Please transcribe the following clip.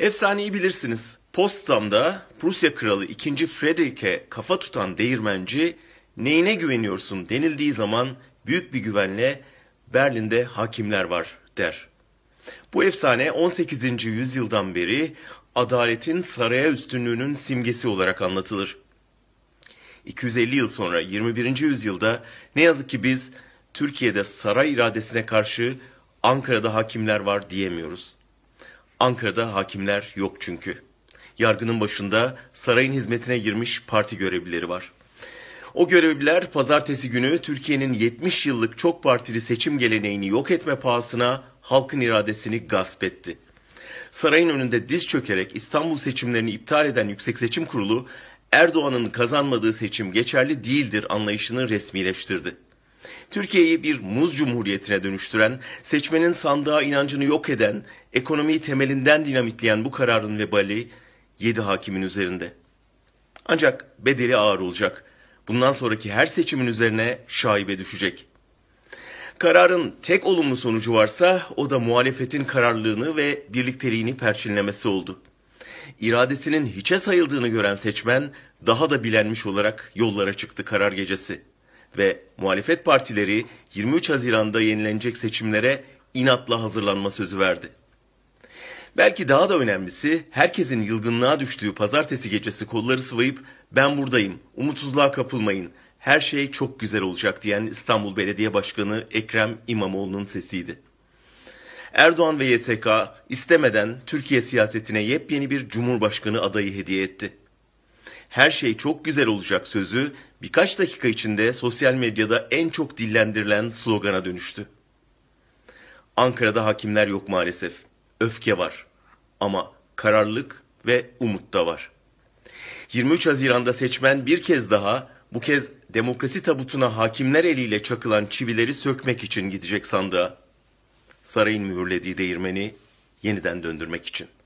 Efsaneyi bilirsiniz. Potsdam'da Prusya Kralı 2. Frederick'e kafa tutan değirmenci neyine güveniyorsun denildiği zaman büyük bir güvenle Berlin'de hakimler var der. Bu efsane 18. yüzyıldan beri adaletin saraya üstünlüğünün simgesi olarak anlatılır. 250 yıl sonra 21. yüzyılda ne yazık ki biz Türkiye'de saray iradesine karşı Ankara'da hakimler var diyemiyoruz. Ankara'da hakimler yok çünkü. Yargının başında sarayın hizmetine girmiş parti görevlileri var. O görevliler pazartesi günü Türkiye'nin 70 yıllık çok partili seçim geleneğini yok etme pahasına halkın iradesini gasp etti. Sarayın önünde diz çökerek İstanbul seçimlerini iptal eden Yüksek Seçim Kurulu Erdoğan'ın kazanmadığı seçim geçerli değildir anlayışını resmileştirdi. Türkiye'yi bir muz cumhuriyetine dönüştüren, seçmenin sandığa inancını yok eden, ekonomiyi temelinden dinamitleyen bu kararın vebali 7 hakimin üzerinde. Ancak bedeli ağır olacak. Bundan sonraki her seçimin üzerine şaibe düşecek. Kararın tek olumlu sonucu varsa o da muhalefetin kararlılığını ve birlikteliğini perçinlemesi oldu. İradesinin hiçe sayıldığını gören seçmen daha da bilenmiş olarak yollara çıktı karar gecesi ve muhalefet partileri 23 Haziran'da yenilenecek seçimlere inatla hazırlanma sözü verdi. Belki daha da önemlisi herkesin yılgınlığa düştüğü pazartesi gecesi kolları sıvayıp ben buradayım, umutsuzluğa kapılmayın, her şey çok güzel olacak diyen İstanbul Belediye Başkanı Ekrem İmamoğlu'nun sesiydi. Erdoğan ve YSK istemeden Türkiye siyasetine yepyeni bir cumhurbaşkanı adayı hediye etti. Her şey çok güzel olacak sözü birkaç dakika içinde sosyal medyada en çok dillendirilen slogana dönüştü. Ankara'da hakimler yok maalesef. Öfke var. Ama kararlılık ve umut da var. 23 Haziran'da seçmen bir kez daha bu kez demokrasi tabutuna hakimler eliyle çakılan çivileri sökmek için gidecek sandığa. Sarayın mühürlediği değirmeni yeniden döndürmek için.